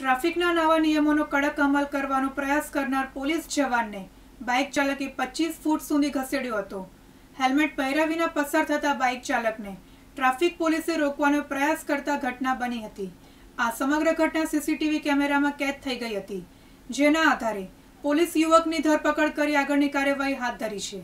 ટ્રાફિકના નવા નિયમોનો કડક અમલ કરવાનો પ્રયાસ કરનાર પોલીસ જવાનને બાઇક ચાલકે પચીસ ફૂટ સુધી ઘસેડ્યો હતો હેલ્મેટ પહેર્યા વિના પસાર થતા બાઇક ચાલકને ટ્રાફિક પોલીસે રોકવાનો પ્રયાસ કરતા ઘટના બની હતી આ સમગ્ર ઘટના સીસીટીવી કેમેરામાં કેદ થઈ ગઈ હતી જેના આધારે પોલીસ યુવકની ધરપકડ કરી આગળની કાર્યવાહી હાથ ધરી છે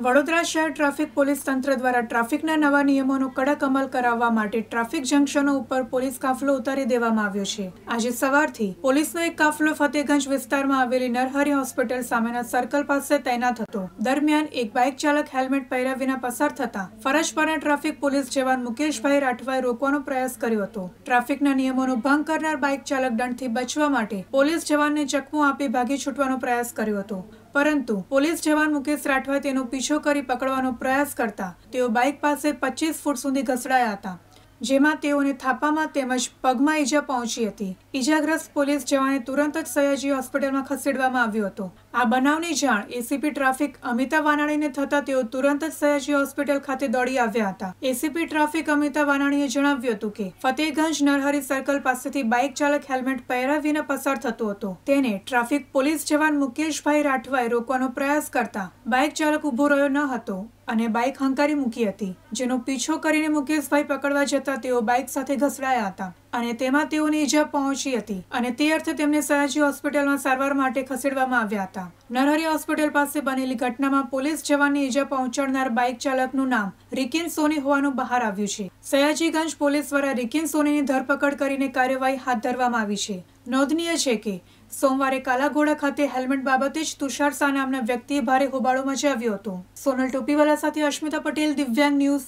વડોદરા શહેર ટ્રાફિક પોલીસ તંત્ર દ્વારા ટ્રાફિકના નવા નિયમોનો કડક અમલ કરાવવા માટે ટ્રાફિક જંકશનો ઉપર પોલીસ કાફલો ઉતારી દેવામાં આવ્યો છે આજે સવારથી પોલીસનો એક કાફલો ફતેગંજ વિસ્તારમાં આવેલી નરહરી હોસ્પિટલ સામેના સર્કલ પાસે તૈનાત હતો દરમિયાન એક બાઇક ચાલક હેલ્મેટ પહેર્યા વિના પસાર થતા ફરજ પરના ટ્રાફિક પોલીસ જવાન મુકેશભાઈ રાઠવાએ રોકવાનો પ્રયાસ કર્યો હતો ટ્રાફિકના નિયમોનો ભંગ કરનાર બાઇક ચાલક દંડથી બચવા માટે પોલીસ જવાનને ચકમું આપી ભાગી છૂટવાનો પ્રયાસ કર્યો હતો પરંતુ પોલીસ જવાન મુકેશ રાઠવા તેનો પીછો કરી પકડવાનો પ્રયાસ કરતા તેઓ બાઇક પાસે પચીસ ફૂટ સુધી ઘસડાયા હતા જેમાં તેઓને થાપામાં તેમજ પગમાં ઈજા પહોંચી હતી ઇજાગ્રસ્ત પોલીસ જવાને તુરંત જ સયાજી હોસ્પિટલમાં ખસેડવામાં આવ્યો હતો આ બનાવની જાણ એસીપી ટ્રાફિક અમિતા વાનાણીને થતાં તેઓ તુરંત જ સયાજી હોસ્પિટલ ખાતે દોડી આવ્યા હતા એસીપી ટ્રાફિક અમિતા વાનાણીએ જણાવ્યું હતું કે ફતેહગંજ નરહરી સર્કલ પાસેથી બાઇક ચાલક હેલ્મેટ પહેરાવીને પસાર થતો હતો તેને ટ્રાફિક પોલીસ જવાન મુકેશભાઈ રાઠવાએ રોકવાનો પ્રયાસ કરતા બાઇક ચાલક ઊભો રહ્યો ન હતો અને બાઇક હંકારી મૂકી હતી જેનો પીછો કરીને મુકેશભાઈ પકડવા જતા તેઓ બાઇક સાથે ઘસડાયા હતા અને તેમાં તેઓને ઈજા પહોંચી હતી અને તે અર્થે તેમને સયાજી હોસ્પિટલમાં સારવાર માટે ખસેડવામાં આવ્યા હતા નરહરી હોસ્પિટલ પાસે બનેલી ઘટનામાં પોલીસ જવાનને ઈજા પહોંચાડનાર બાઇક ચાલકનું નામ રિકિન સોની હોવાનું બહાર આવ્યું છે સયાજીગંજ પોલીસ દ્વારા રિકિન સોનીની ધરપકડ કરીને કાર્યવાહી હાથ ધરવામાં આવી છે નોંધનીય છે કે સોમવારે કાલાઘોડા ખાતે હેલ્મેટ બાબતે જ તુષાર શાહ નામના વ્યક્તિએ ભારે હોબાળો મચાવ્યો હતો સોનલ ટોપીવાલા સાથે અશ્મિતા પટેલ દિવ્યાંગ ન્યૂઝ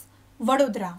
વડોદરા